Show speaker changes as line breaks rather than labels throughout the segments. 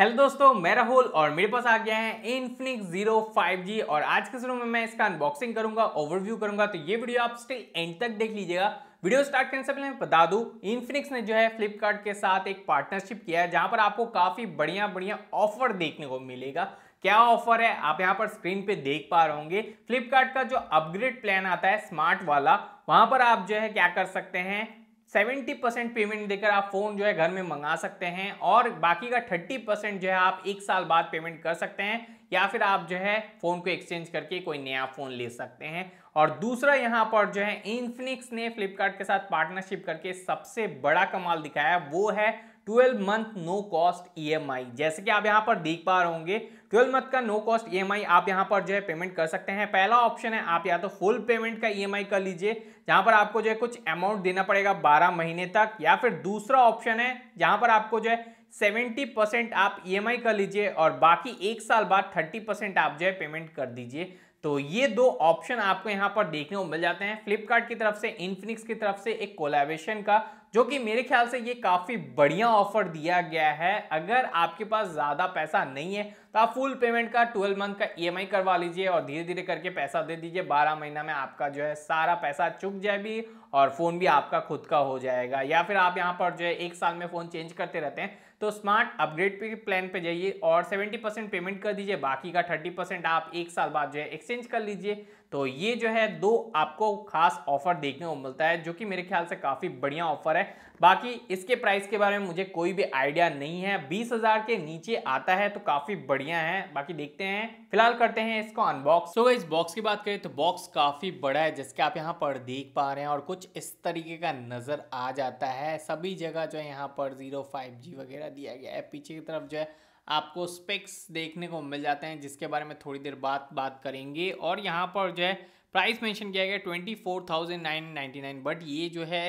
hello दोस्तों मैं राहुल और मेरे पास आ गया है इनफिनिक्स जीरो फाइव जी और आज के शुरू में मैं इसका अनबॉक्सिंग करूंगा ओवरव्यू करूंगा तो ये वीडियो आप स्टिल एंड तक देख लीजिएगा वीडियो स्टार्ट करने से पहले मैं बता दूं इनफिनिक्स ने जो है फ्लिपकार्ट के साथ एक पार्टनरशिप किया है जहां पर आपको काफ़ी बढ़िया बढ़िया ऑफर देखने को मिलेगा क्या ऑफर है आप यहाँ पर स्क्रीन पे देख पा रहे होंगे फ्लिपकार्ट का जो अपग्रेड प्लान आता है स्मार्ट वाला वहां पर आप जो है क्या कर सकते हैं सेवेंटी परसेंट पेमेंट देकर आप फ़ोन जो है घर में मंगा सकते हैं और बाकी का थर्टी परसेंट जो है आप एक साल बाद पेमेंट कर सकते हैं या फिर आप जो है फ़ोन को एक्सचेंज करके कोई नया फ़ोन ले सकते हैं और दूसरा यहाँ पर जो है इन्फिनिक्स ने फ्लिपकार्ट के साथ पार्टनरशिप करके सबसे बड़ा कमाल दिखाया वो है twelve month no cost EMI जैसे कि आप यहाँ पर देख पा रहे होंगे ट्वेल्व मंथ का नो कॉस्ट ईएमआई आप यहाँ पर जो है पेमेंट कर सकते हैं पहला ऑप्शन है आप या तो फुल पेमेंट का ईएमआई कर लीजिए जहाँ पर आपको जो है कुछ अमाउंट देना पड़ेगा बारह महीने तक या फिर दूसरा ऑप्शन है जहाँ पर आपको जो है सेवेंटी परसेंट आप ईएमआई कर लीजिए और बाकी एक साल बाद थर्टी परसेंट आप जो है पेमेंट कर दीजिए तो ये दो ऑप्शन आपको यहाँ पर देखने को मिल जाते हैं फ्लिपकार्ट की तरफ से इन्फिनिक्स की तरफ से एक कोलाबेशन का जो कि मेरे ख्याल से ये काफ़ी बढ़िया ऑफर दिया गया है अगर आपके पास ज़्यादा पैसा नहीं है तो आप फुल पेमेंट का ट्वेल्व मंथ का ईएमआई e करवा लीजिए और धीरे धीरे करके पैसा दे दीजिए बारह महीना में आपका जो है सारा पैसा चुक जाए भी और फ़ोन भी आपका खुद का हो जाएगा या फिर आप यहाँ पर जो है एक साल में फ़ोन चेंज करते रहते हैं तो स्मार्ट अपग्रेड पे प्लान पे जाइए और 70 परसेंट पेमेंट कर दीजिए बाकी का 30 परसेंट आप एक साल बाद जो है एक्सचेंज कर लीजिए तो ये जो है दो आपको खास ऑफर देखने को मिलता है जो कि मेरे ख्याल से काफ़ी बढ़िया ऑफर है बाकी इसके प्राइस के बारे में मुझे कोई भी आइडिया नहीं है बीस हज़ार के नीचे आता है तो काफ़ी बढ़िया है बाकी देखते हैं फिलहाल करते हैं इसको अनबॉक्स तो इस बॉक्स की बात करें तो बॉक्स काफ़ी बड़ा है जिसके आप यहाँ पर देख पा रहे हैं और कुछ इस तरीके का नज़र आ जाता है सभी जगह जो है यहाँ पर जीरो फाइव जी वगैरह दिया गया है पीछे की तरफ जो है आपको स्पेक्स देखने को मिल जाते हैं जिसके बारे में थोड़ी देर बाद बात करेंगे और यहाँ पर जो है प्राइस मेंशन किया गया twenty four thousand nine ninety nine but ये जो है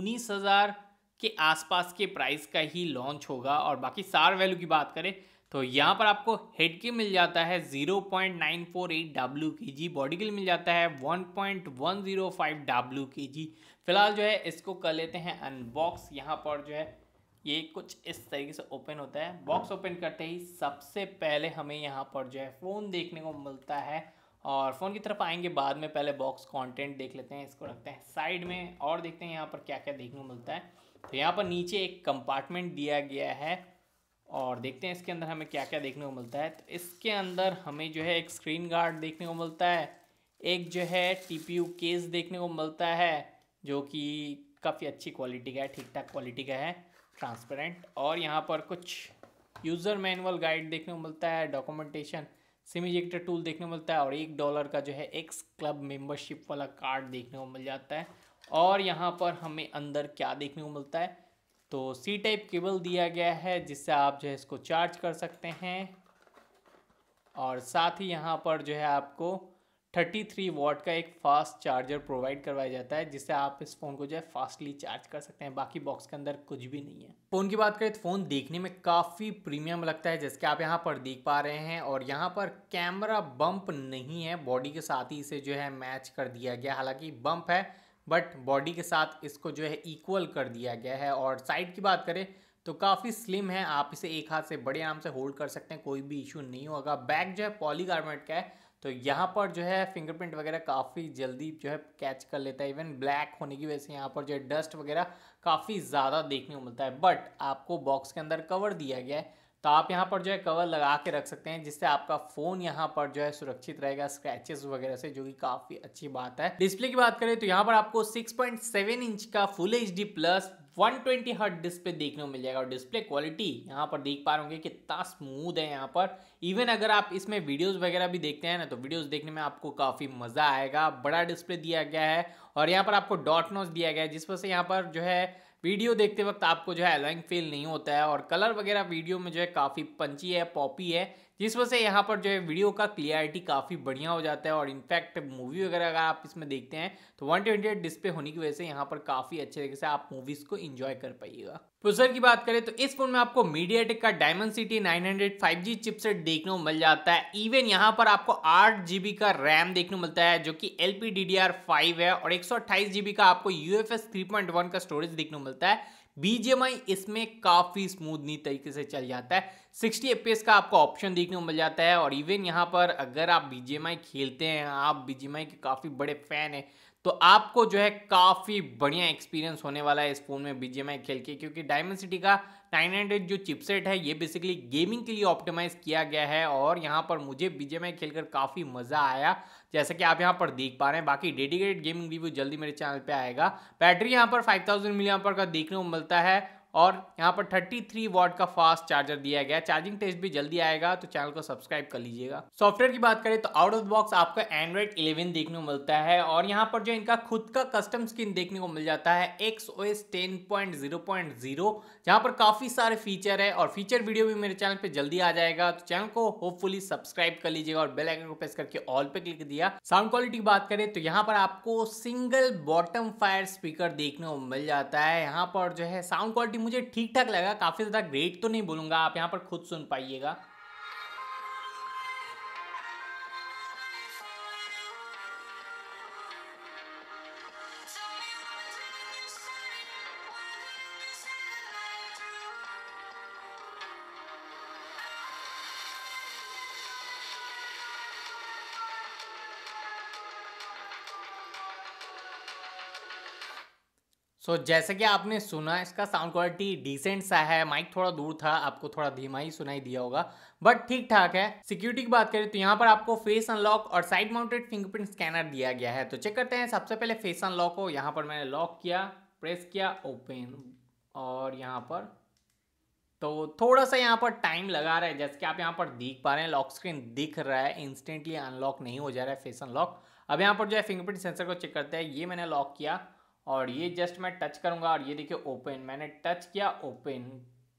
उन्नीस हज़ार के आसपास के प्राइस का ही लॉन्च होगा और बाकी सार वैल्यू की बात करें तो यहाँ पर आपको हेड के मिल जाता है zero point nine four eight W K G body के मिल जाता है one point one zero five W K G फिलहाल जो है इसको कर लेते हैं अनबॉक्स यहाँ पर जो है ये कुछ इस तरीके से ओपन होता है बॉक्स ओपन करते ही सबसे पहले हमें यहाँ पर जो है फ़ोन देखने को मिलता है और फ़ोन की तरफ आएंगे बाद में पहले बॉक्स कंटेंट देख लेते हैं इसको रखते हैं साइड में और देखते हैं यहाँ पर क्या क्या देखने को मिलता है तो यहाँ पर नीचे एक कंपार्टमेंट दिया गया है और देखते हैं इसके अंदर हमें क्या क्या देखने को मिलता है तो इसके अंदर हमें जो है एक स्क्रीन गार्ड देखने को मिलता है एक जो है टी केस देखने को मिलता है जो कि काफ़ी अच्छी क्वालिटी का है ठीक ठाक क्वालिटी का है ट्रांसपेरेंट और यहाँ पर कुछ यूज़र मैनुअल गाइड देखने को मिलता है डॉक्यूमेंटेशन इजेक्टर टूल देखने को मिलता है और एक डॉलर का जो है एक्स क्लब मेंबरशिप वाला कार्ड देखने को मिल जाता है और यहाँ पर हमें अंदर क्या देखने को मिलता है तो सी टाइप केबल दिया गया है जिससे आप जो है इसको चार्ज कर सकते हैं और साथ ही यहाँ पर जो है आपको थर्टी थ्री वॉट का एक फास्ट चार्जर प्रोवाइड करवाया जाता है जिससे आप इस फ़ोन को जो है फास्टली चार्ज कर सकते हैं बाकी बॉक्स के अंदर कुछ भी नहीं है फ़ोन की बात करें तो फ़ोन देखने में काफ़ी प्रीमियम लगता है जैसे कि आप यहाँ पर देख पा रहे हैं और यहाँ पर कैमरा बम्प नहीं है बॉडी के साथ ही इसे जो है मैच कर दिया गया हालांकि बम्प है बट बॉडी के साथ इसको जो है इक्वल कर दिया गया है और साइड की बात करें तो काफ़ी स्लिम है आप इसे एक हाथ से बड़े आराम से होल्ड कर सकते हैं कोई भी इशू नहीं होगा बैक जो है पॉलीगार्मेंट का है तो यहाँ पर जो है फिंगरप्रिंट वगैरह काफ़ी जल्दी जो है कैच कर लेता है इवन ब्लैक होने की वजह से यहाँ पर जो है डस्ट वगैरह काफ़ी ज़्यादा देखने को मिलता है बट आपको बॉक्स के अंदर कवर दिया गया है तो आप यहाँ पर जो है कवर लगा के रख सकते हैं जिससे आपका फ़ोन यहाँ पर जो है सुरक्षित रहेगा स्क्रैचेस वगैरह से जो कि काफ़ी अच्छी बात है डिस्प्ले की बात करें तो यहाँ पर आपको 6.7 इंच का full H plus 120 hertz display देखने को मिल जाएगा और डिस्प्ले क्वालिटी यहाँ पर देख पा रहे कितना स्मूद है यहाँ पर इवन अगर आप इसमें वीडियोस वगैरह भी देखते हैं ना तो वीडियोस देखने में आपको काफ़ी मज़ा आएगा बड़ा डिस्प्ले दिया गया है और यहाँ पर आपको डॉट नोज दिया गया है जिस वजह से यहाँ पर जो है वीडियो देखते वक्त आपको जो है अलाइंग फील नहीं होता है और कलर वगैरह वीडियो में जो है काफ़ी पंची है पॉपी है जिस वजह से यहाँ पर जो है वीडियो का क्लियरिटी काफ़ी बढ़िया हो जाता है और इनफैक्ट मूवी वगैरह अगर आप इसमें देखते हैं तो वन ट्वेंटी डिस्प्ले होने की वजह से यहाँ पर काफ़ी अच्छे तरीके से आप मूवीज़ को इन्जॉय कर पाइएगा प्रोसेसर तो की बात करें तो इस फोन में आपको मीडियाटेक का डायमंड सिटी 900 5G चिपसेट देखने को मिल जाता है इवन यहाँ पर आपको आठ का रैम देखने को मिलता है जो कि एल पी है और एक सौ का आपको यू एफ का स्टोरेज देखने को मिलता है बीजेएमआई इसमें काफ़ी स्मूदनी तरीके से चल जाता है 60 एफ का आपको ऑप्शन देखने को मिल जाता है और इवन यहाँ पर अगर आप बीजेएमआई खेलते हैं आप बीजेएमआई के काफ़ी बड़े फैन हैं तो आपको जो है काफ़ी बढ़िया एक्सपीरियंस होने वाला है इस फ़ोन में बी खेल के क्योंकि डायमंड सिटी का 900 जो चिपसेट है ये बेसिकली गेमिंग के लिए ऑप्टिमाइज़ किया गया है और यहाँ पर मुझे बी खेलकर काफ़ी मज़ा आया जैसे कि आप यहाँ पर देख पा रहे हैं बाकी डेडिकेटेड गेमिंग रिव्यू जल्दी मेरे चैनल पर आएगा बैटरी यहाँ पर फाइव थाउजेंड का देखने को मिलता है और यहाँ पर 33 वॉट का फास्ट चार्जर दिया गया चार्जिंग टेस्ट भी जल्दी आएगा तो चैनल को सब्सक्राइब कर लीजिएगा सॉफ्टवेयर की बात करें तो आउट ऑफ बॉक्स आपको एंड्रॉइड 11 देखने को मिलता है और यहाँ पर जो इनका खुद का कस्टम स्क्रीन देखने को मिल जाता है X O S point zero जहाँ पर काफ़ी सारे फीचर है और फीचर वीडियो भी मेरे चैनल पर जल्दी आ जाएगा तो चैनल को होपफुली सब्सक्राइब कर लीजिएगा और बेल आइकन को प्रेस करके ऑल पे क्लिक दिया साउंड क्वालिटी की बात करें तो यहाँ पर आपको सिंगल बॉटम फायर स्पीकर देखने को मिल जाता है यहाँ पर जो है साउंड क्वालिटी मुझे ठीक ठाक लगा काफ़ी ज़्यादा ग्रेट तो नहीं बोलूँगा आप यहाँ पर खुद सुन पाइएगा सो so, जैसे कि आपने सुना इसका साउंड क्वालिटी डिसेंट सा है माइक थोड़ा दूर था आपको थोड़ा धीमा ही सुनाई दिया होगा बट ठीक ठाक है सिक्योरिटी की बात करें तो यहाँ पर आपको फेस अनलॉक और साइड माउंटेड फिंगरप्रिंट स्कैनर दिया गया है तो चेक करते हैं सबसे पहले फेस अनलॉक को यहाँ पर मैंने लॉक किया प्रेस किया ओपन और यहाँ पर तो थोड़ा सा यहाँ पर टाइम लगा रहा है जैसे कि आप यहाँ पर देख पा रहे हैं लॉक स्क्रीन दिख रहा है इंस्टेंटली अनलॉक नहीं हो जा रहा है फेस अनलॉक अब यहाँ पर जो है फिंगरप्रिंट सेंसर को चेक करते हैं ये मैंने लॉक किया और ये जस्ट मैं टच करूंगा और ये देखिए ओपन मैंने टच किया ओपन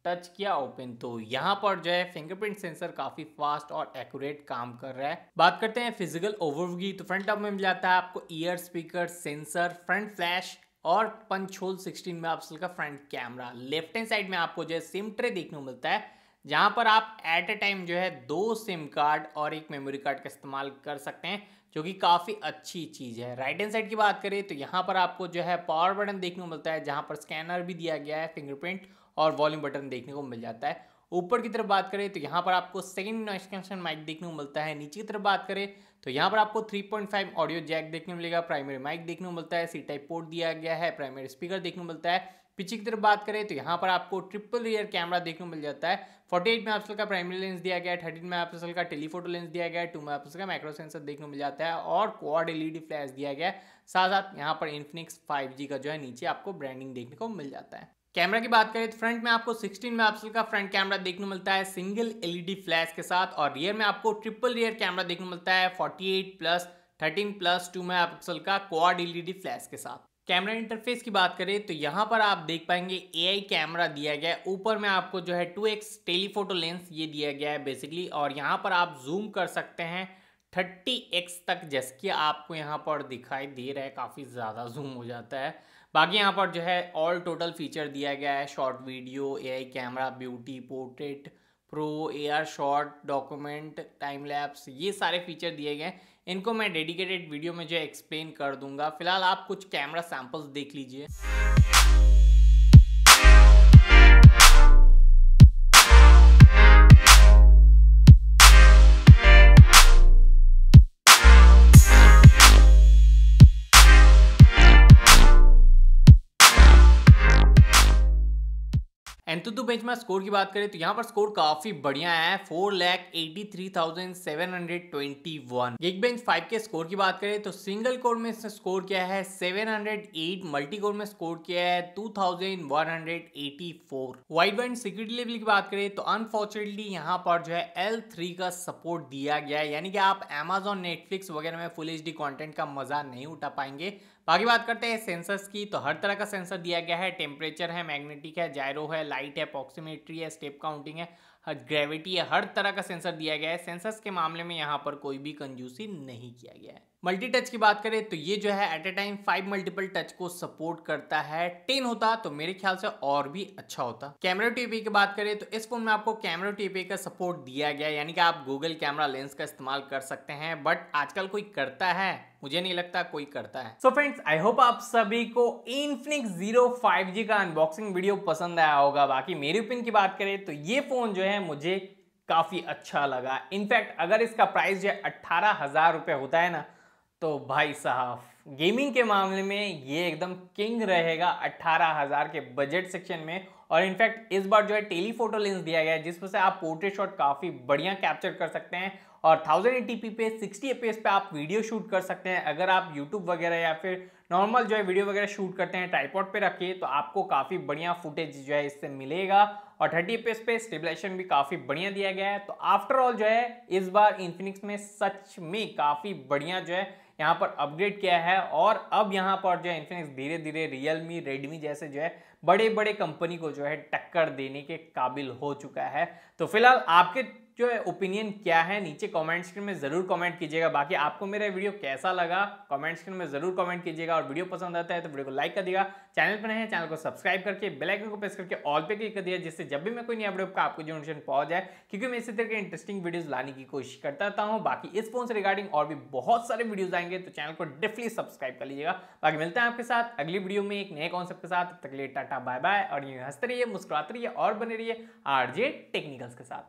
टच किया ओपन तो यहाँ पर जो है फिंगरप्रिंट सेंसर काफी फास्ट और एक्यूरेट काम कर रहा है बात करते हैं फिजिकल ओवरव्यू की तो फ्रंट टॉप में मिल जाता है आपको ear speaker sensor front flash और पंच होल सिक्सटीन में आप का front camera left hand side में आपको जो है सिम ट्रे देखने को मिलता है जहां पर आप एट ए टाइम जो है दो सिम कार्ड और एक मेमोरी कार्ड का इस्तेमाल कर सकते हैं जो कि काफ़ी अच्छी चीज़ है राइट एंड साइड की बात करें तो यहाँ पर आपको जो है पावर बटन देखने को मिलता है जहाँ पर स्कैनर भी दिया गया है फिंगरप्रिंट और वॉल्यूम बटन देखने को मिल जाता है ऊपर की तरफ बात करें तो यहाँ पर आपको सेकेंड नॉइस कैंसन माइक देखने को मिलता है नीचे की तरफ बात करें तो यहाँ पर आपको 3.5 ऑडियो जैक देखने को मिलेगा प्राइमरी माइक देखने को मिलता है सी टाइप पोर्ट दिया गया है प्राइमरी स्पीकर देखने को मिलता है पीछे की तरफ बात करें तो यहाँ पर आपको ट्रिपल रियर कैमरा देखने को मिल जाता है 48 मेगा का प्राइमरी लेंस दिया गया है थर्टीन मेगापिक्सल का टेलीफोटो लेंस दिया गया है टू मेगापिक्सल का माइक्रो सेंसर देखने को मिल जाता है और क्वाड एलईडी फ्लैश दिया गया है साथ साथ यहाँ पर इन्फिनिक्स फाइव का जो है नीचे आपको ब्रांडिंग देखने को मिल जाता है कैमरा की बात करें तो फ्रंट में आपको 16 मेगापिक्सल का फ्रंट कैमरा देखने को मिलता है सिंगल एलईडी फ्लैश के साथ और रियर में आपको ट्रिपल रियर कैमरा देखने को मिलता है 48 प्लस 13 प्लस टू मेगापिक्सल का क्वाड एलईडी फ्लैश के साथ कैमरा इंटरफेस की बात करें तो यहाँ पर आप देख पाएंगे एआई कैमरा दिया गया है ऊपर में आपको जो है 2x टेलीफोटो लेंस ये दिया गया है बेसिकली और यहाँ पर आप जूम कर सकते हैं 30x तक जैसे कि आपको यहाँ पर दिखाई दे रहा है काफ़ी ज़्यादा जूम हो जाता है बाकी यहाँ पर जो है ऑल टोटल फीचर दिया गया है short video A camera beauty portrait pro R short document time lapse ये सारे फीचर दिए गए हैं इनको मैं डेडिकेटेड वीडियो में जो एक्सप्लेन कर दूंगा फिलहाल आप कुछ कैमरा सैम्पल्स देख लीजिए नेतृत्व बेंच में स्कोर की बात करें तो यहाँ पर स्कोर काफी बढ़िया है four lakh eighty three thousand seven hundred twenty one Geekbench five के स्कोर की बात करें तो सिंगल कोर में इसने स्कोर किया है seven hundred eight multi core में स्कोर किया है two thousand one hundred eighty four Widevine security level की बात करें तो अनफॉर्चुनेटली यहाँ पर जो है एल थ्री का सपोर्ट दिया गया है यानी कि आप एमेजॉन नेटफ्लिक्स वगैरह में फुल एच डी कॉन्टेंट का मजा नहीं उठा पाएंगे बाकी तो बात करते हैं सेंसर्स की तो हर तरह का सेंसर दिया गया है टेम्परेचर है मैग्नेटिक है जायरो है लाइट है अप्रॉक्सीमेट्री है स्टेप काउंटिंग है ग्रेविटी है हर तरह का सेंसर दिया गया है सेंसर्स के मामले में यहाँ पर कोई भी कंजूसी नहीं किया गया है मल्टी टच की बात करें तो ये जो है at a time five multiple touch को सपोर्ट करता है टेन होता तो मेरे ख्याल से और भी अच्छा होता कैमरा टीपी की बात करें तो इस फोन में आपको कैमरा टीपी का सपोर्ट दिया गया यानी कि आप गूगल कैमरा लेंस का इस्तेमाल कर सकते हैं बट आजकल कोई करता है मुझे नहीं लगता कोई करता है सो फ्रेंड्स आई होप आप सभी को इनफिनिक्स जीरो फाइव जी का अनबॉक्सिंग वीडियो पसंद आया होगा बाकी मेरी ओपिनियन की बात करें तो ये फोन जो है मुझे काफी अच्छा लगा इनफैक्ट अगर इसका प्राइस जो है अट्ठारह हजार रुपये होता है ना तो भाई साहब गेमिंग के मामले में ये एकदम किंग रहेगा अट्ठारह हज़ार के बजट सेक्शन में और इनफैक्ट इस बार जो है टेलीफोटो लेंस दिया गया है जिसमें से आप पोर्ट्रेट शॉट काफ़ी बढ़िया कैप्चर कर सकते हैं और थाउजेंड पी पे सिक्सटी fps पे आप वीडियो शूट कर सकते हैं अगर आप यूट्यूब वगैरह या फिर नॉर्मल जो है वीडियो वगैरह शूट करते हैं ट्राईपॉड पे रखिए तो आपको काफ़ी बढ़िया फुटेज जो है इससे मिलेगा और थर्टी fps पे स्टेबलाइजेशन भी काफ़ी बढ़िया दिया गया है तो आफ्टरऑल जो है इस बार इन्फिनिक्स में सच में काफ़ी बढ़िया जो है यहाँ पर अपग्रेड किया है और अब यहाँ पर जो है इन्फिनिक्स धीरे धीरे रियलमी रेडमी जैसे जो है बड़े बड़े कंपनी को जो है टक्कर देने के काबिल हो चुका है तो फिलहाल आपके जो है ओपिनियन क्या है नीचे कमेंट स्क्रीन में ज़रूर कमेंट कीजिएगा बाकी आपको मेरा वीडियो कैसा लगा कमेंट स्क्रीन में ज़रूर कमेंट कीजिएगा और वीडियो पसंद आता है तो वीडियो को लाइक कर दिएगा चैनल पर नहीं चैनल को सब्सक्राइब करके बेलाइकन को प्रेस करके ऑल पे क्लिक कर दिया जिससे जब भी मैं कोई नया वीडियो का आपको जो नोशन पहुंच जाए क्योंकि मैं इसी तरह के इंटरेस्टिंग वीडियोज़ लाने की कोशिश करता रहता हूँ बाकी इस फोन से रिगार्डिंग और भी बहुत सारे वीडियोज़ आएंगे तो चैनल को डिफली सब्सक्राइब कर लीजिएगा बाकी मिलते हैं आपके साथ अगली वीडियो में एक नए कॉन्सेप्ट के साथ तक टाटा बाय बाय और ये हंसते रहिए मुस्कुराते रहिए और बने रहिए आरजे टेक्निकल्स के साथ